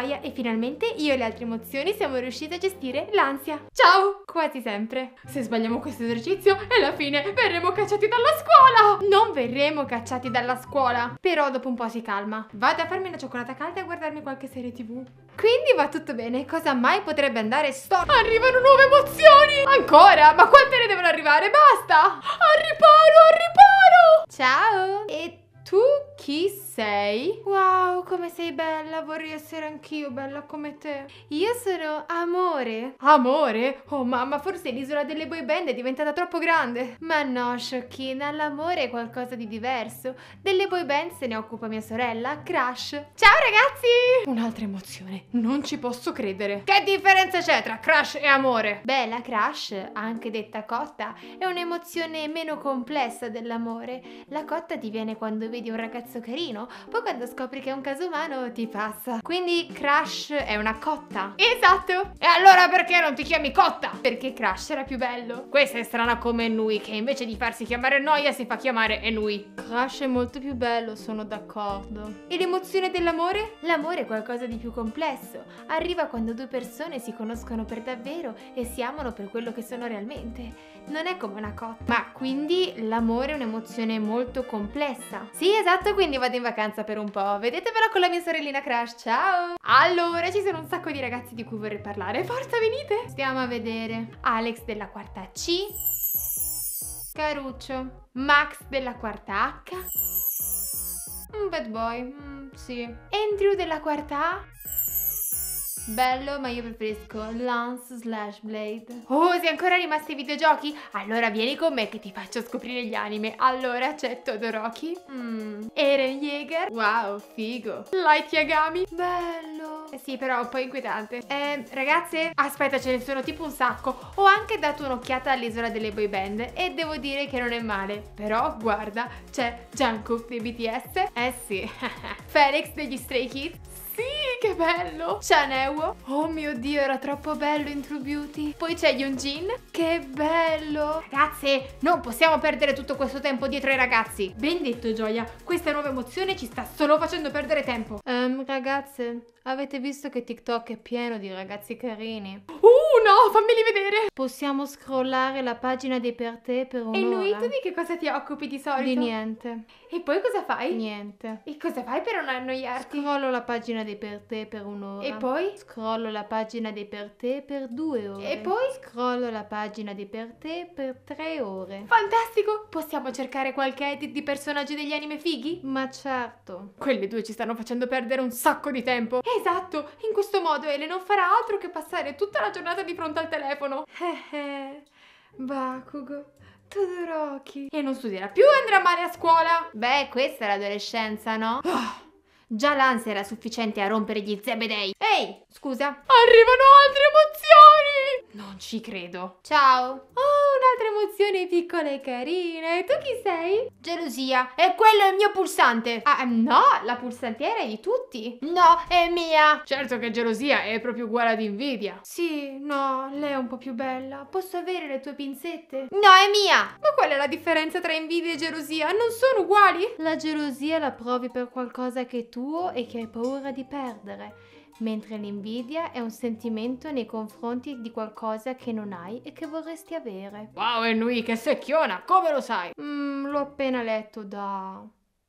gioia e finalmente io e le altre emozioni siamo riuscite a gestire l'ansia. Ciao! Quasi sempre. Se sbagliamo questo esercizio, è la fine verremo cacciati dalla scuola! Non verremo cacciati dalla scuola! Però dopo un po' si calma. Vado a farmi una cioccolata calda e a guardarmi qualche serie tv. Quindi va tutto bene, cosa mai potrebbe andare storto? Arrivano nuove emozioni! Ancora? Ma quante ne devono arrivare? Basta! Al riparo, al riparo! Ciao! E tu chi sei? Wow, come sei bella, vorrei essere anch'io bella come te. Io sono Amore. Amore? Oh mamma, forse l'isola delle boy band è diventata troppo grande. Ma no, sciocchina, l'amore è qualcosa di diverso. Delle boy band se ne occupa mia sorella, Crash. Ciao ragazzi! Un'altra emozione, non ci posso credere. Che differenza c'è tra Crash e Amore? Beh, la Crash, anche detta cotta, è un'emozione meno complessa dell'amore. La cotta ti viene quando vedi vedi un ragazzo carino, poi quando scopri che è un caso umano ti passa. Quindi Crash è una cotta. Esatto! E allora perché non ti chiami cotta? Perché Crash era più bello. Questa è strana come Enui, che invece di farsi chiamare Noia si fa chiamare Enui. Crash è molto più bello, sono d'accordo. E l'emozione dell'amore? L'amore è qualcosa di più complesso. Arriva quando due persone si conoscono per davvero e si amano per quello che sono realmente non è come una cotta. Ma quindi l'amore è un'emozione molto complessa. Sì, esatto, quindi vado in vacanza per un po'. Vedete però con la mia sorellina Crash, ciao! Allora, ci sono un sacco di ragazzi di cui vorrei parlare. Forza, venite! Stiamo a vedere. Alex della quarta C. Caruccio. Max della quarta H. Un bad boy, mm, sì. Andrew della quarta A. Bello, ma io preferisco Lance slash Blade. Oh, sei ancora rimasti ai videogiochi? Allora vieni con me che ti faccio scoprire gli anime. Allora c'è Todoroki. Mm. Eren Yeager. Wow, figo. Light Yagami. Bello. Eh sì, però un po' inquietante. Eh, ragazze, aspetta, ce ne sono tipo un sacco. Ho anche dato un'occhiata all'isola delle boy band e devo dire che non è male. Però, guarda, c'è Jungkook dei BTS. Eh sì. Felix degli Stray Kids. Sì, che bello! C'è Neuo. Oh mio Dio, era troppo bello in True Beauty. Poi c'è Yunjin. Che bello! Ragazze, non possiamo perdere tutto questo tempo dietro ai ragazzi. Ben detto, Gioia. Questa nuova emozione ci sta solo facendo perdere tempo. Um, ragazze, avete visto che TikTok è pieno di ragazzi carini? Uh, no! Fammeli vedere! Possiamo scrollare la pagina dei per te per un'ora. E noi tu di che cosa ti occupi di solito? Di niente. E poi cosa fai? Niente. E cosa fai per non annoiarti? Scrollo la pagina dei per te per un'ora. E poi? Scrollo la pagina dei per te per due ore. E poi? Scrollo la pagina dei per te per tre ore. Fantastico! Possiamo cercare qualche edit di personaggi degli anime fighi? Ma certo. Quelle due ci stanno facendo perdere un sacco di tempo. Esatto! In questo modo Ele non farà altro che passare tutta la giornata di fronte al telefono. Eh eh. Bakugo. Todoroki. E non studierà più andrà male a scuola. Beh, questa è l'adolescenza, no? Oh. Già l'ansia era sufficiente a rompere gli zebedei. Ehi, scusa. Arrivano altre emozioni! Non ci credo. Ciao. Oh, altre emozioni piccole e carine. Tu chi sei? Gelosia. E quello è il mio pulsante. Ah, eh, no, la pulsantiera è di tutti. No, è mia. Certo che gelosia è proprio uguale ad invidia. Sì, no, lei è un po' più bella. Posso avere le tue pinzette? No, è mia. Ma qual è la differenza tra invidia e gelosia? Non sono uguali? La gelosia la provi per qualcosa che è tuo e che hai paura di perdere mentre l'invidia è un sentimento nei confronti di qualcosa che non hai e che vorresti avere. Wow, Enui, che secchiona! Come lo sai? Mmm, l'ho appena letto da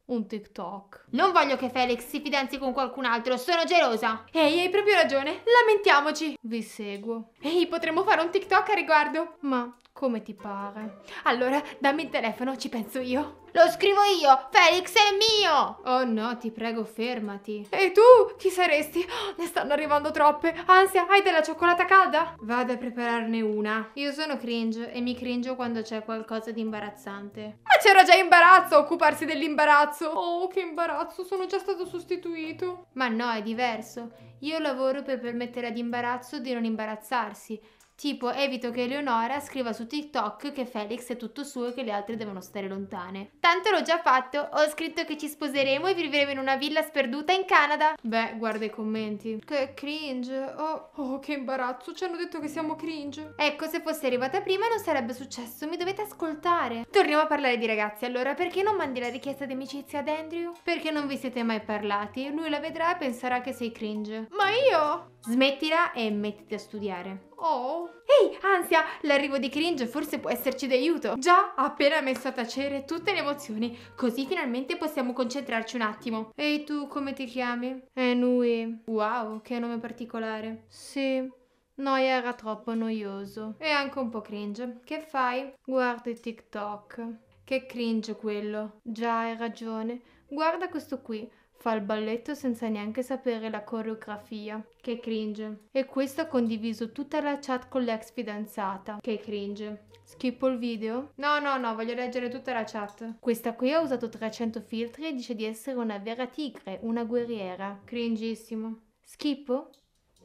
un TikTok. Non voglio che Felix si fidanzi con qualcun altro, sono gelosa. Ehi, hai proprio ragione, lamentiamoci. Vi seguo. Ehi, potremmo fare un TikTok a riguardo. Ma come ti pare? Allora, dammi il telefono, ci penso io. Lo scrivo io! Felix è mio! Oh no, ti prego, fermati. E tu? Chi saresti? Oh, ne stanno arrivando troppe. Ansia, hai della cioccolata calda? Vado a prepararne una. Io sono cringe e mi cringe quando c'è qualcosa di imbarazzante. Ma c'era già imbarazzo a occuparsi dell'imbarazzo. Oh, che imbarazzo, sono già stato sostituito. Ma no, è diverso. Io lavoro per permettere ad imbarazzo di non imbarazzarsi Tipo, evito che Eleonora scriva su TikTok che Felix è tutto suo e che le altre devono stare lontane. Tanto l'ho già fatto, ho scritto che ci sposeremo e vivremo in una villa sperduta in Canada. Beh, guarda i commenti. Che cringe. Oh, oh che imbarazzo, ci hanno detto che siamo cringe. Ecco, se fosse arrivata prima non sarebbe successo, mi dovete ascoltare. Torniamo a parlare di ragazzi, allora perché non mandi la richiesta di amicizia ad Andrew? Perché non vi siete mai parlati? Lui la vedrà e penserà che sei cringe. Ma io? Smettila e mettiti a studiare. Oh. Ehi, ansia, l'arrivo di Cringe forse può esserci d'aiuto. Già, appena messo a tacere tutte le emozioni, così finalmente possiamo concentrarci un attimo. Ehi tu, come ti chiami? Enui. Eh, wow, che nome particolare. Sì. Noia era troppo noioso. E anche un po' cringe. Che fai? Guardo i TikTok. Che cringe quello. Già, hai ragione. Guarda questo qui. Fa il balletto senza neanche sapere la coreografia. Che cringe. E questo ha condiviso tutta la chat con l'ex fidanzata. Che cringe. Schippo il video? No, no, no, voglio leggere tutta la chat. Questa qui ha usato 300 filtri e dice di essere una vera tigre, una guerriera. Cringissimo. Schippo?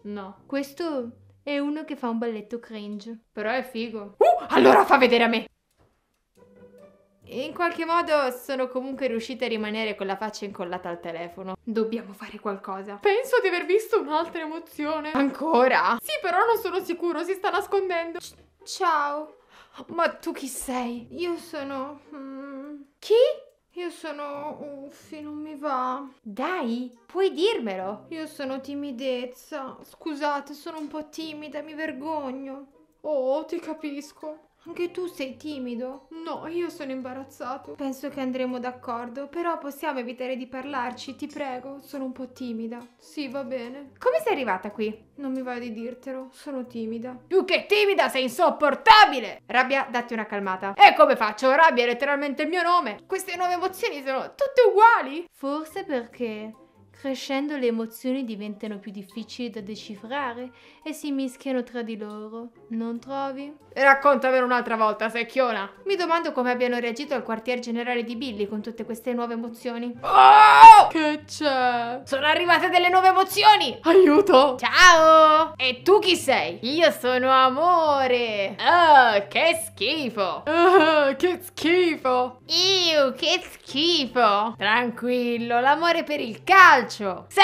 No. Questo è uno che fa un balletto cringe. Però è figo. Uh, allora fa vedere a me! in qualche modo sono comunque riuscita a rimanere con la faccia incollata al telefono. Dobbiamo fare qualcosa. Penso di aver visto un'altra emozione. Ancora? Sì, però non sono sicuro, si sta nascondendo. C ciao. Ma tu chi sei? Io sono... Mm, chi? Io sono... Uffi, non mi va. Dai, puoi dirmelo. Io sono timidezza. Scusate, sono un po' timida, mi vergogno. Oh, ti capisco. Anche tu sei timido? No, io sono imbarazzato. Penso che andremo d'accordo, però possiamo evitare di parlarci, ti prego. Sono un po' timida. Sì, va bene. Come sei arrivata qui? Non mi va di dirtelo, sono timida. Più che timida, sei insopportabile! Rabbia, datti una calmata. E come faccio? Rabbia è letteralmente il mio nome. Queste nuove emozioni sono tutte uguali. Forse perché Crescendo le emozioni diventano più difficili da decifrare e si mischiano tra di loro, non trovi? Raccontamelo un'altra volta, secchiona. Mi domando come abbiano reagito al quartier generale di Billy con tutte queste nuove emozioni. Oh! Che c'è? Sono arrivate delle nuove emozioni! Aiuto! Ciao! E tu chi sei? Io sono amore! Oh, che schifo! Oh, che schifo! Io, che schifo! Tranquillo, l'amore per il calcio! Sì!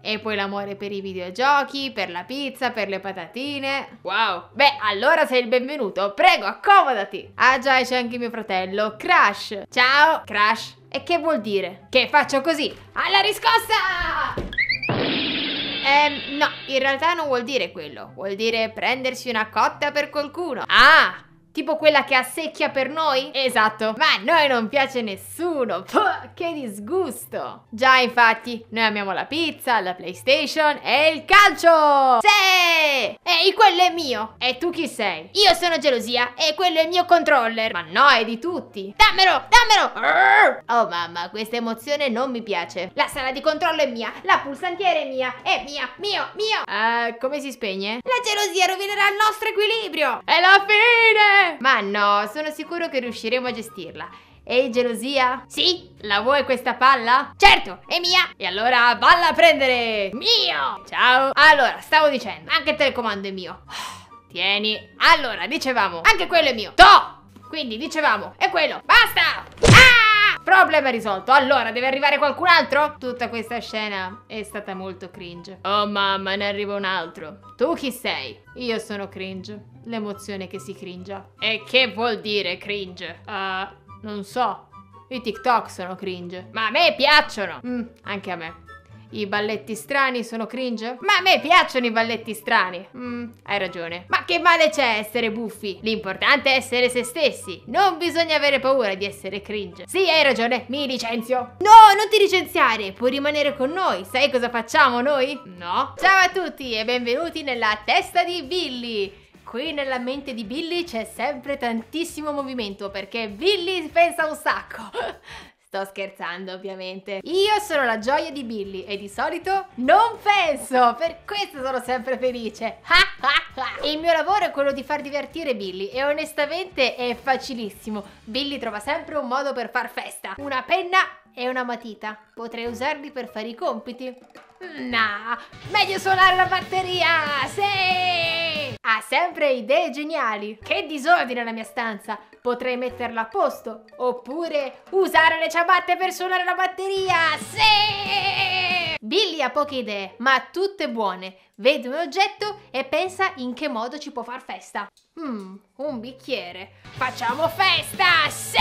E poi l'amore per i videogiochi, per la pizza, per le patatine. Wow! Beh, allora allora sei il benvenuto. Prego, accomodati. Ah già, c'è anche mio fratello, Crash. Ciao, Crash. E che vuol dire? Che faccio così? Alla riscossa! Ehm, no, in realtà non vuol dire quello. Vuol dire prendersi una cotta per qualcuno. Ah, Tipo quella che assecchia per noi? Esatto, ma a noi non piace nessuno, Puh, che disgusto! Già infatti, noi amiamo la pizza, la playstation e il calcio! Sì! Ehi, quello è mio! E tu chi sei? Io sono Gelosia e quello è il mio controller! Ma no, è di tutti! Dammelo, dammelo! Oh mamma, questa emozione non mi piace. La sala di controllo è mia, la pulsantiera è mia, è mia, mio, mio! Uh, come si spegne? La gelosia rovinerà il nostro equilibrio! È la fine! Ma no, sono sicuro che riusciremo a gestirla. Ehi gelosia? Sì? La vuoi questa palla? Certo, è mia! E allora valla a prendere! Mio! Ciao! Allora, stavo dicendo, anche il telecomando è mio. Tieni. Allora, dicevamo, anche quello è mio. To! Quindi dicevamo, è quello. Basta! Ah! Problema risolto. Allora, deve arrivare qualcun altro? Tutta questa scena è stata molto cringe. Oh mamma, ne arriva un altro. Tu chi sei? Io sono cringe l'emozione che si cringe. E che vuol dire cringe? Uh, non so. I TikTok sono cringe. Ma a me piacciono! Mm, anche a me. I balletti strani sono cringe? Ma a me piacciono i balletti strani. Mm, hai ragione. Ma che male c'è essere buffi? L'importante è essere se stessi. Non bisogna avere paura di essere cringe. Sì, hai ragione, mi licenzio. No, non ti licenziare, puoi rimanere con noi. Sai cosa facciamo noi? No. Ciao a tutti e benvenuti nella testa di Billy. Qui nella mente di Billy c'è sempre tantissimo movimento perché Billy pensa un sacco. Sto scherzando ovviamente. Io sono la gioia di Billy e di solito non penso, per questo sono sempre felice. Il mio lavoro è quello di far divertire Billy e onestamente è facilissimo. Billy trova sempre un modo per far festa. Una penna e una matita. Potrei usarli per fare i compiti. No, meglio suonare la batteria, sì! Ha sempre idee geniali. Che disordine la mia stanza, potrei metterla a posto. Oppure usare le ciabatte per suonare la batteria, sì! Billy ha poche idee, ma tutte buone. Vede un oggetto e pensa in che modo ci può far festa. Mmm, un bicchiere. Facciamo festa, sì!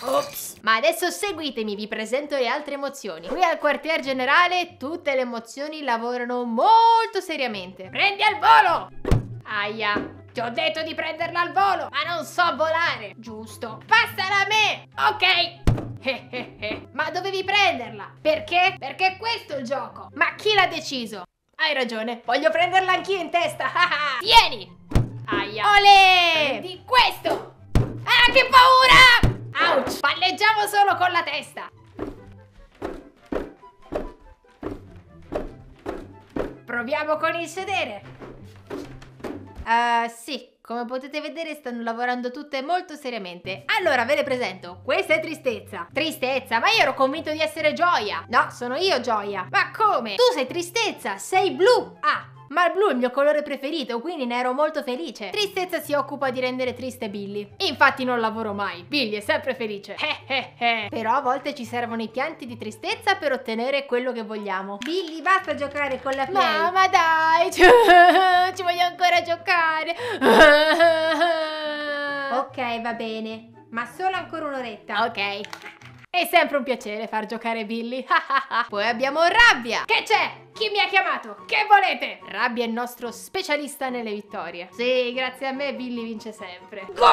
Ops. Ma adesso seguitemi, vi presento le altre emozioni. Qui al quartier generale tutte le emozioni lavorano molto seriamente. Prendi al volo! Aia. Ti ho detto di prenderla al volo, ma non so volare. Giusto. Passala a me! Ok. ma dovevi prenderla. Perché? Perché questo è il gioco. Ma chi l'ha deciso? Hai ragione, voglio prenderla anch'io in testa. Tieni! Aia. Ole! Prendi questo! Ah, che paura! Ouch! Palleggiamo solo con la testa! Proviamo con il sedere! Uh, sì, come potete vedere stanno lavorando tutte molto seriamente. Allora ve le presento. Questa è tristezza. Tristezza? Ma io ero convinto di essere gioia. No, sono io gioia. Ma come? Tu sei tristezza, sei blu. Ah, ma il blu è il mio colore preferito, quindi ne ero molto felice. Tristezza si occupa di rendere triste Billy. Infatti non lavoro mai, Billy è sempre felice. Però a volte ci servono i pianti di tristezza per ottenere quello che vogliamo. Billy, basta giocare con la play. Mamma, dai, ci voglio ancora giocare. ok, va bene. Ma solo ancora un'oretta. Ok. È sempre un piacere far giocare Billy. Poi abbiamo Rabbia. Che c'è? Chi mi ha chiamato? Che volete? Rabbia è il nostro specialista nelle vittorie. Sì, grazie a me Billy vince sempre. Gol!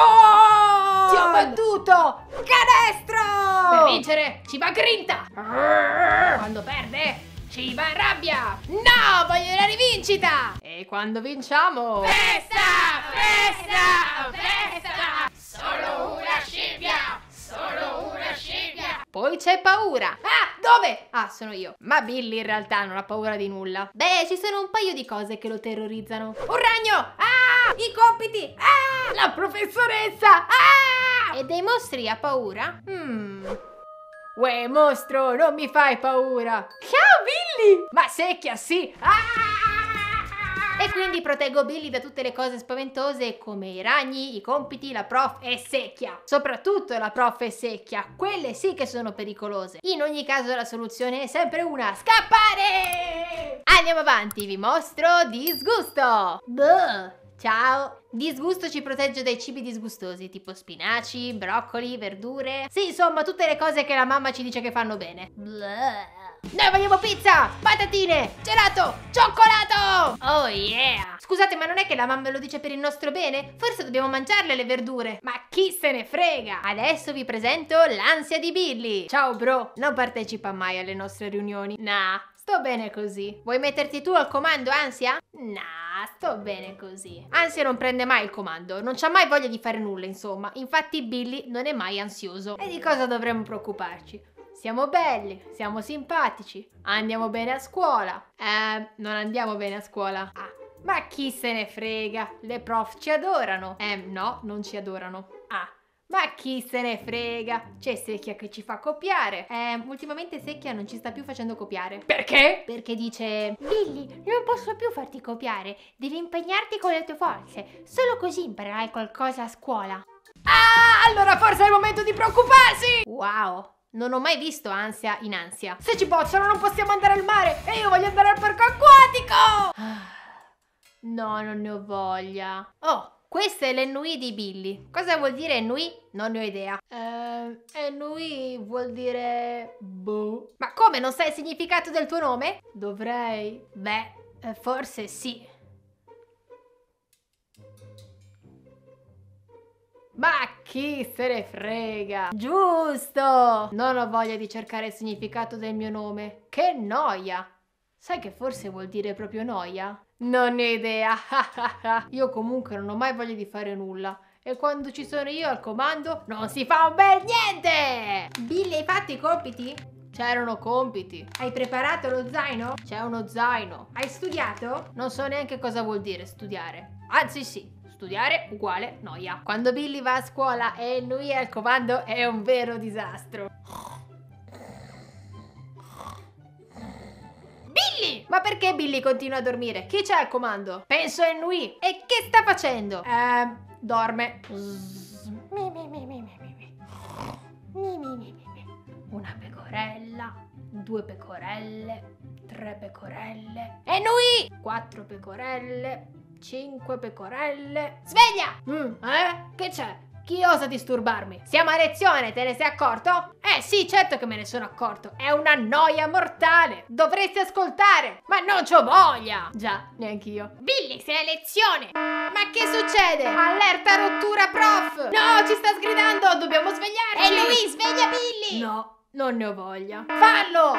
Ti ho battuto! Canestro! Per vincere ci va grinta! Quando perde ci va rabbia! No, voglio la rivincita! E quando vinciamo... Festa! Festa! Festa! Solo una scimmia! Poi c'è paura. Ah, dove? Ah, sono io. Ma Billy in realtà non ha paura di nulla. Beh, ci sono un paio di cose che lo terrorizzano. Un ragno! Ah! I compiti! Ah! La professoressa! Ah! E dei mostri ha paura? Hmm. Uè, mostro, non mi fai paura! Ciao, Billy! Ma secchia, sì! Ah! E quindi proteggo Billy da tutte le cose spaventose come i ragni, i compiti, la prof è secchia. Soprattutto la prof è secchia, quelle sì che sono pericolose. In ogni caso la soluzione è sempre una, scappare! Andiamo avanti, vi mostro disgusto. Bleh. Ciao! Disgusto ci protegge dai cibi disgustosi, tipo spinaci, broccoli, verdure. Sì, insomma, tutte le cose che la mamma ci dice che fanno bene. Blah. Noi vogliamo pizza, patatine, gelato, cioccolato! Oh yeah! Scusate, ma non è che la mamma lo dice per il nostro bene? Forse dobbiamo mangiarle le verdure. Ma chi se ne frega? Adesso vi presento l'ansia di Billy. Ciao bro, non partecipa mai alle nostre riunioni. Nah, Sto bene così. Vuoi metterti tu al comando, Ansia? Nah, sto bene così. Ansia non prende mai il comando, non c'ha mai voglia di fare nulla, insomma. Infatti Billy non è mai ansioso. E di cosa dovremmo preoccuparci? siamo belli, siamo simpatici, andiamo bene a scuola. Eh, non andiamo bene a scuola. Ah, ma chi se ne frega? Le prof ci adorano. Eh, no, non ci adorano. Ah. Ma chi se ne frega? C'è Secchia che ci fa copiare. Eh, ultimamente Secchia non ci sta più facendo copiare. Perché? Perché dice... Lilli, non posso più farti copiare. Devi impegnarti con le tue forze. Solo così imparerai qualcosa a scuola. Ah, allora forse è il momento di preoccuparsi! Wow, non ho mai visto ansia in ansia. Se ci bocciano non possiamo andare al mare e io voglio andare al parco acquatico! Ah, no, non ne ho voglia. Oh, questa è l'ennui di Billy. Cosa vuol dire ennui? Non ne ho idea. Ehm, ennui vuol dire... boh. Ma come, non sai il significato del tuo nome? Dovrei. Beh, eh, forse sì. Ma chi se ne frega? Giusto! Non ho voglia di cercare il significato del mio nome. Che noia! Sai che forse vuol dire proprio noia? Non ne ho idea. io comunque non ho mai voglia di fare nulla. E quando ci sono io al comando, non si fa un bel niente! Billy, hai fatto i compiti? C'erano compiti. Hai preparato lo zaino? C'è uno zaino. Hai studiato? Non so neanche cosa vuol dire studiare. Anzi sì, studiare uguale noia. Quando Billy va a scuola e lui è al comando è un vero disastro. Billy! Ma perché Billy continua a dormire? Chi c'è al comando? Penso a lui. E che sta facendo? Eh, dorme. Una pecorella, due pecorelle, tre pecorelle. E lui! Quattro pecorelle, cinque pecorelle. Sveglia! Mm, eh? Che c'è? Chi osa disturbarmi? Siamo a lezione, te ne sei accorto? Eh sì, certo che me ne sono accorto. È una noia mortale. Dovresti ascoltare. Ma non c'ho voglia. Già, neanch'io. Billy, sei a lezione. Ma che succede? Allerta rottura, prof. No, ci sta sgridando. Dobbiamo svegliarci. E lui, sveglia Billy. No, non ne ho voglia. Fallo.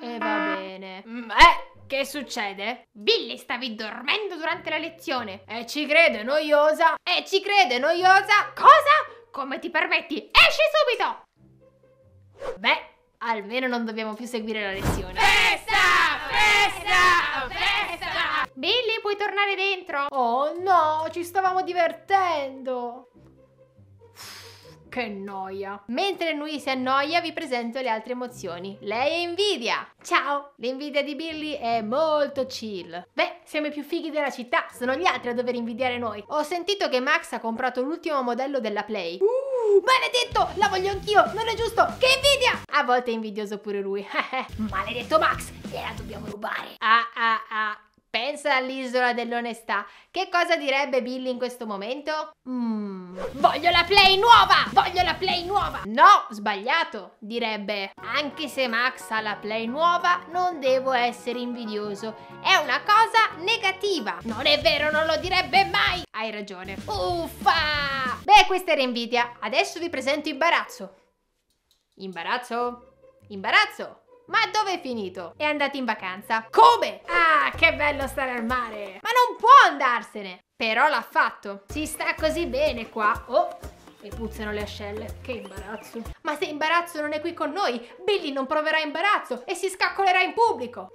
E eh, va bene. Mm, eh. Che succede? Billy stavi dormendo durante la lezione e ci crede noiosa. E ci crede noiosa. Cosa? Come ti permetti? Esci subito! Beh, almeno non dobbiamo più seguire la lezione. Festa! Festa! Festa! Billy, puoi tornare dentro? Oh no, ci stavamo divertendo! Che noia. Mentre lui si annoia vi presento le altre emozioni. Lei è invidia. Ciao. L'invidia di Billy è molto chill. Beh, siamo i più fighi della città, sono gli altri a dover invidiare noi. Ho sentito che Max ha comprato l'ultimo modello della Play. Uh, maledetto! La voglio anch'io! Non è giusto! Che invidia! A volte è invidioso pure lui. maledetto Max! Gliela dobbiamo rubare. Ah ah ah. Pensa all'isola dell'onestà. Che cosa direbbe Billy in questo momento? Mmm. Voglio la play nuova! Voglio la play nuova! No, sbagliato! Direbbe, anche se Max ha la play nuova, non devo essere invidioso. È una cosa negativa. Non è vero, non lo direbbe mai! Hai ragione. Uffa! Beh, questa era invidia. Adesso vi presento Imbarazzo. Imbarazzo? Imbarazzo! Ma dove è finito? È andato in vacanza. Come? Ah, che bello stare al mare! Ma non può andarsene! Però l'ha fatto. Si sta così bene qua. Oh, e puzzano le ascelle. Che imbarazzo. Ma se imbarazzo non è qui con noi, Billy non proverà imbarazzo e si scaccolerà in pubblico.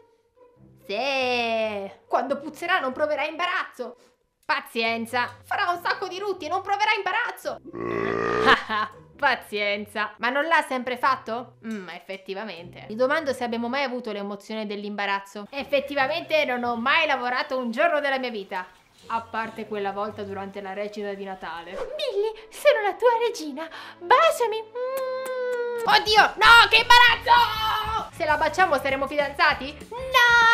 Sì. Quando puzzerà non proverà imbarazzo. Pazienza. Farà un sacco di rutti e non proverà imbarazzo. Pazienza. Ma non l'ha sempre fatto? Mmm, effettivamente. Mi domando se abbiamo mai avuto l'emozione dell'imbarazzo. Effettivamente non ho mai lavorato un giorno della mia vita. A parte quella volta durante la recita di Natale. Billy, sono la tua regina. Baciami. Mm. Oddio, no, che imbarazzo! Se la baciamo saremo fidanzati? No!